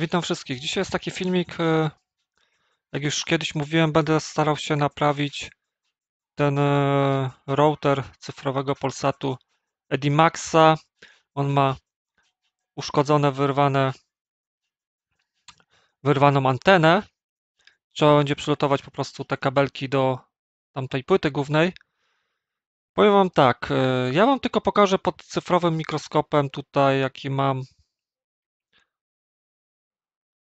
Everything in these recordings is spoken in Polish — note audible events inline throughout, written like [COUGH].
Witam wszystkich. Dzisiaj jest taki filmik, e, jak już kiedyś mówiłem, będę starał się naprawić ten e, router cyfrowego Polsatu Edimaxa. On ma uszkodzone, wyrwane, wyrwaną antenę. Trzeba będzie przygotować po prostu te kabelki do tamtej płyty głównej. Powiem Wam tak, e, ja Wam tylko pokażę pod cyfrowym mikroskopem tutaj, jaki mam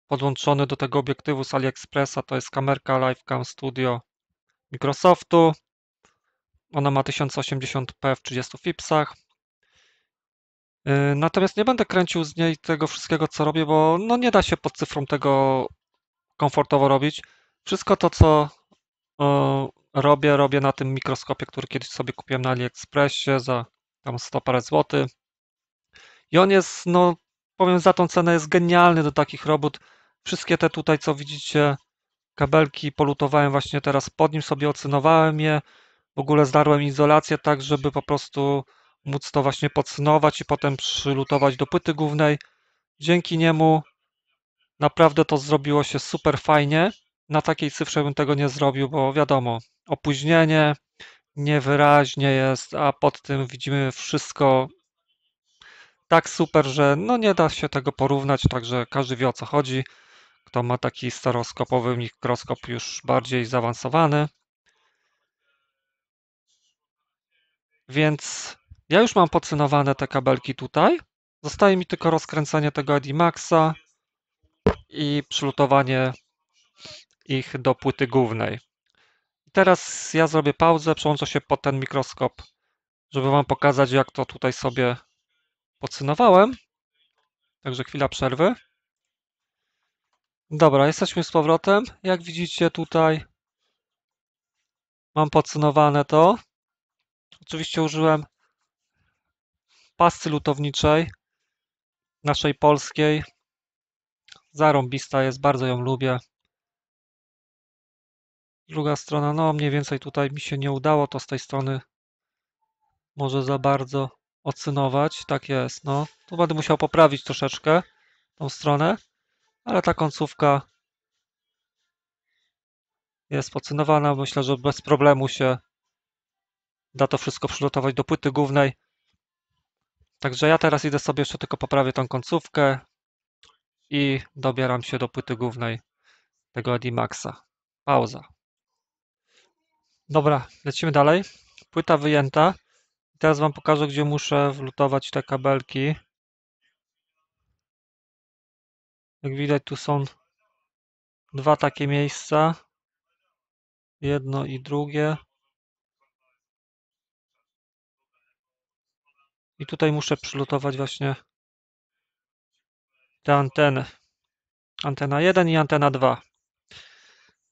podłączony do tego obiektywu z AliExpressa, to jest kamerka LiveCam Studio Microsoftu. Ona ma 1080p w 30 fipsach. Y, natomiast nie będę kręcił z niej tego wszystkiego, co robię, bo no nie da się pod cyfrą tego komfortowo robić. Wszystko to, co robię, robię na tym mikroskopie, który kiedyś sobie kupiłem na AliExpressie za tam 100 parę złotych. I on jest no, powiem za tą cenę jest genialny do takich robót. Wszystkie te tutaj, co widzicie, kabelki polutowałem właśnie teraz pod nim, sobie ocynowałem je. W ogóle zdarłem izolację tak, żeby po prostu móc to właśnie podsynować i potem przylutować do płyty głównej. Dzięki niemu naprawdę to zrobiło się super fajnie. Na takiej cyfrze bym tego nie zrobił, bo wiadomo, opóźnienie niewyraźnie jest, a pod tym widzimy wszystko tak super, że no nie da się tego porównać, także każdy wie o co chodzi. Kto ma taki stereoskopowy mikroskop już bardziej zaawansowany. Więc ja już mam pocynowane te kabelki tutaj. Zostaje mi tylko rozkręcenie tego Edimaxa i przylutowanie ich do płyty głównej. Teraz ja zrobię pauzę, przełączę się pod ten mikroskop, żeby Wam pokazać, jak to tutaj sobie podsynowałem. Także chwila przerwy. Dobra, jesteśmy z powrotem. Jak widzicie tutaj mam podsunowane to. Oczywiście użyłem pasty lutowniczej naszej polskiej. Zarąbista jest, bardzo ją lubię. Druga strona, no mniej więcej tutaj mi się nie udało, to z tej strony może za bardzo ocynować tak jest, no. Tu będę musiał poprawić troszeczkę tą stronę, ale ta końcówka jest ocenowana myślę, że bez problemu się da to wszystko przygotować do płyty głównej. Także ja teraz idę sobie jeszcze tylko poprawię tą końcówkę i dobieram się do płyty głównej tego Edimaxa. Pauza. Dobra, lecimy dalej. Płyta wyjęta. Teraz Wam pokażę, gdzie muszę wlutować te kabelki. Jak widać, tu są dwa takie miejsca. Jedno i drugie. I tutaj muszę przylutować właśnie te anteny. Antena 1 i antena 2.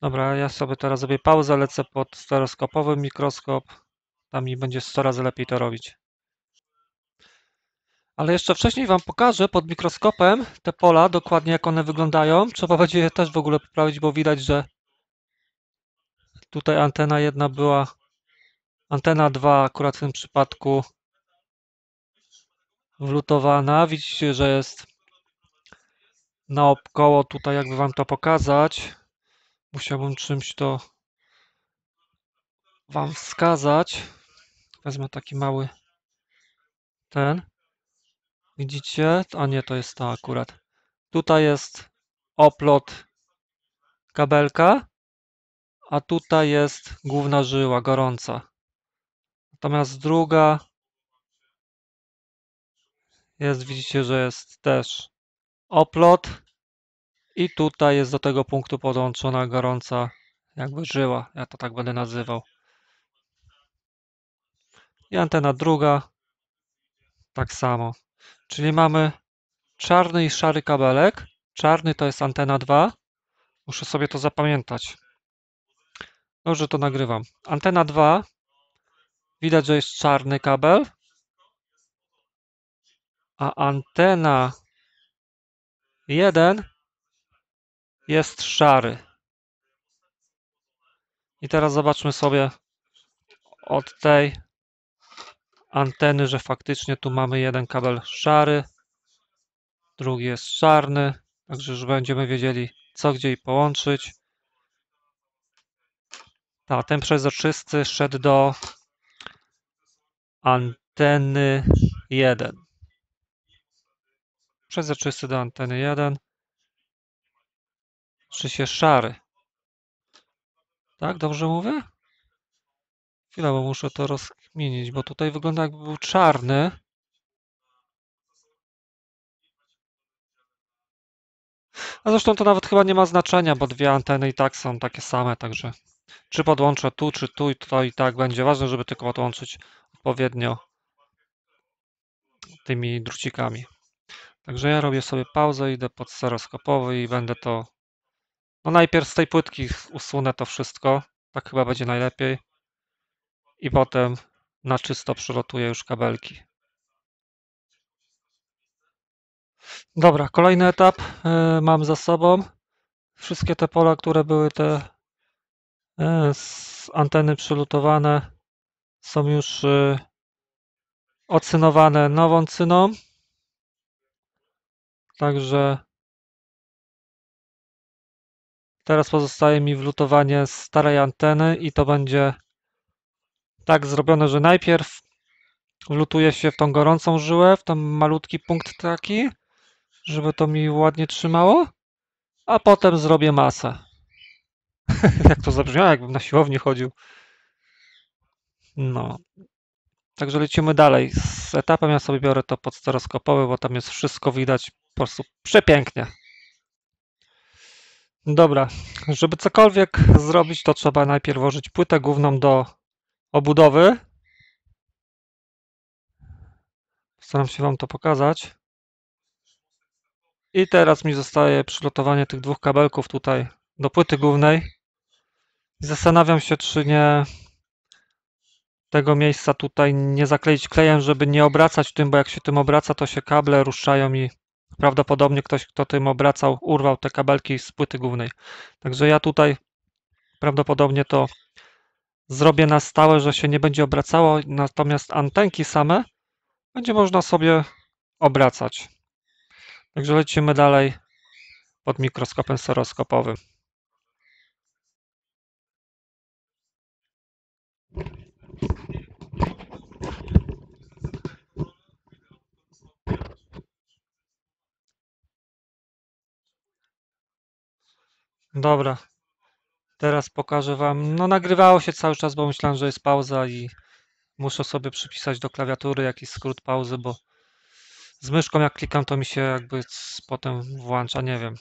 Dobra, ja sobie teraz zrobię pauzę, lecę pod stereoskopowy mikroskop. Tam mi będzie 100 razy lepiej to robić. Ale jeszcze wcześniej Wam pokażę pod mikroskopem te pola, dokładnie jak one wyglądają. Trzeba będzie je też w ogóle poprawić, bo widać, że tutaj antena jedna była, antena 2 akurat w tym przypadku wlutowana. Widzicie, że jest naokoło tutaj, jakby Wam to pokazać. Musiałbym czymś to Wam wskazać. Wezmę taki mały ten. Widzicie? A nie, to jest to akurat. Tutaj jest oplot kabelka, a tutaj jest główna żyła gorąca. Natomiast druga jest, widzicie, że jest też oplot i tutaj jest do tego punktu podłączona gorąca jakby żyła, ja to tak będę nazywał i antena druga tak samo. Czyli mamy czarny i szary kabelek. Czarny to jest antena 2. Muszę sobie to zapamiętać. Dobrze to nagrywam. Antena 2. Widać, że jest czarny kabel. A antena 1 jest szary. I teraz zobaczmy sobie od tej anteny, że faktycznie tu mamy jeden kabel szary, drugi jest czarny, także już będziemy wiedzieli co gdzie i połączyć. Ta, ten przezroczysty szedł do anteny 1. Przezroczysty do anteny 1. Czy się szary? Tak, dobrze mówię? Chwila, bo muszę to roz zmienić, bo tutaj wygląda jakby był czarny. A zresztą to nawet chyba nie ma znaczenia, bo dwie anteny i tak są takie same, także czy podłączę tu, czy tu i to i tak będzie ważne, żeby tylko podłączyć odpowiednio tymi drucikami. Także ja robię sobie pauzę, idę pod stereoskopowy i będę to... No najpierw z tej płytki usunę to wszystko, tak chyba będzie najlepiej. I potem na czysto przylotuję już kabelki. Dobra, kolejny etap e, mam za sobą. Wszystkie te pola, które były te e, z anteny przylutowane są już e, ocynowane nową cyną. Także teraz pozostaje mi wlutowanie starej anteny i to będzie tak zrobione, że najpierw lutuję się w tą gorącą żyłę, w ten malutki punkt taki, żeby to mi ładnie trzymało, a potem zrobię masę. [LAUGHS] Jak to zabrzmiało, jakbym na siłowni chodził. No. Także lecimy dalej. Z etapem ja sobie biorę to podsteroskopowe, bo tam jest wszystko widać po prostu przepięknie. Dobra, żeby cokolwiek zrobić, to trzeba najpierw włożyć płytę główną do obudowy. Staram się Wam to pokazać. I teraz mi zostaje przylotowanie tych dwóch kabelków tutaj do płyty głównej. Zastanawiam się, czy nie tego miejsca tutaj nie zakleić klejem, żeby nie obracać tym, bo jak się tym obraca, to się kable ruszają i prawdopodobnie ktoś, kto tym obracał, urwał te kabelki z płyty głównej. Także ja tutaj prawdopodobnie to zrobię na stałe, że się nie będzie obracało, natomiast antenki same będzie można sobie obracać. Także lecimy dalej pod mikroskopem stereoskopowym. Dobra, Teraz pokażę Wam. No nagrywało się cały czas, bo myślałem, że jest pauza i muszę sobie przypisać do klawiatury jakiś skrót pauzy, bo z myszką jak klikam, to mi się jakby potem włącza, nie wiem.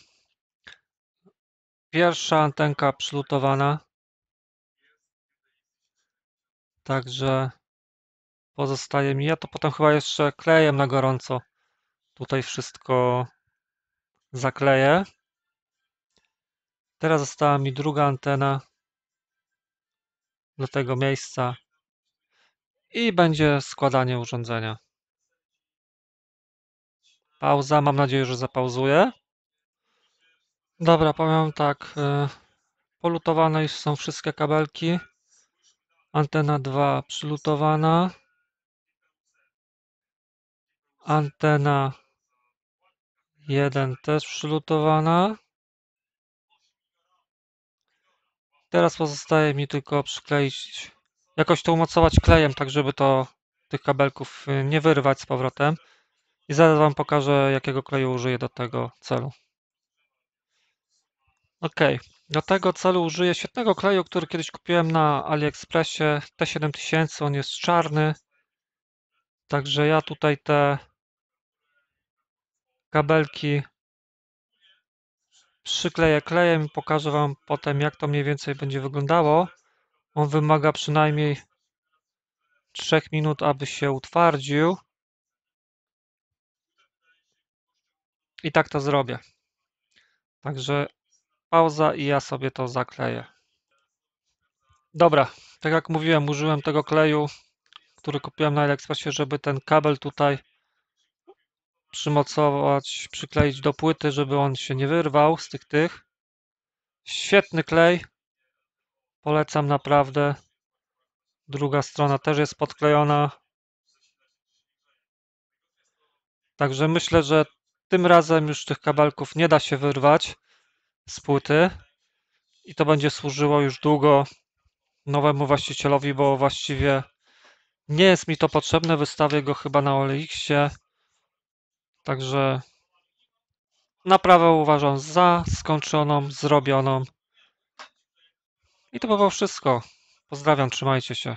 Pierwsza antenka przylutowana. Także pozostaje mi. Ja to potem chyba jeszcze klejem na gorąco tutaj wszystko zakleję. Teraz została mi druga antena do tego miejsca i będzie składanie urządzenia. Pauza, mam nadzieję, że zapauzuję. Dobra, powiem tak. Y, polutowane są wszystkie kabelki. Antena 2 przylutowana. Antena 1 też przylutowana. Teraz pozostaje mi tylko przykleić, jakoś to umocować klejem, tak żeby to tych kabelków y, nie wyrwać z powrotem. I zaraz Wam pokażę, jakiego kleju użyję do tego celu. Ok, do tego celu użyję świetnego kleju, który kiedyś kupiłem na AliExpressie T7000, on jest czarny. Także ja tutaj te kabelki przykleję klejem i pokażę Wam potem, jak to mniej więcej będzie wyglądało. On wymaga przynajmniej 3 minut, aby się utwardził. I tak to zrobię. Także pauza i ja sobie to zakleję. Dobra, tak jak mówiłem, użyłem tego kleju, który kupiłem na AliExpressie, żeby ten kabel tutaj przymocować, przykleić do płyty, żeby on się nie wyrwał z tych tych. Świetny klej. Polecam naprawdę. Druga strona też jest podklejona. Także myślę, że tym razem już tych kabelków nie da się wyrwać z płyty i to będzie służyło już długo nowemu właścicielowi, bo właściwie nie jest mi to potrzebne. Wystawię go chyba na OLX-ie Także naprawę uważam za skończoną, zrobioną. I to było wszystko. Pozdrawiam, trzymajcie się.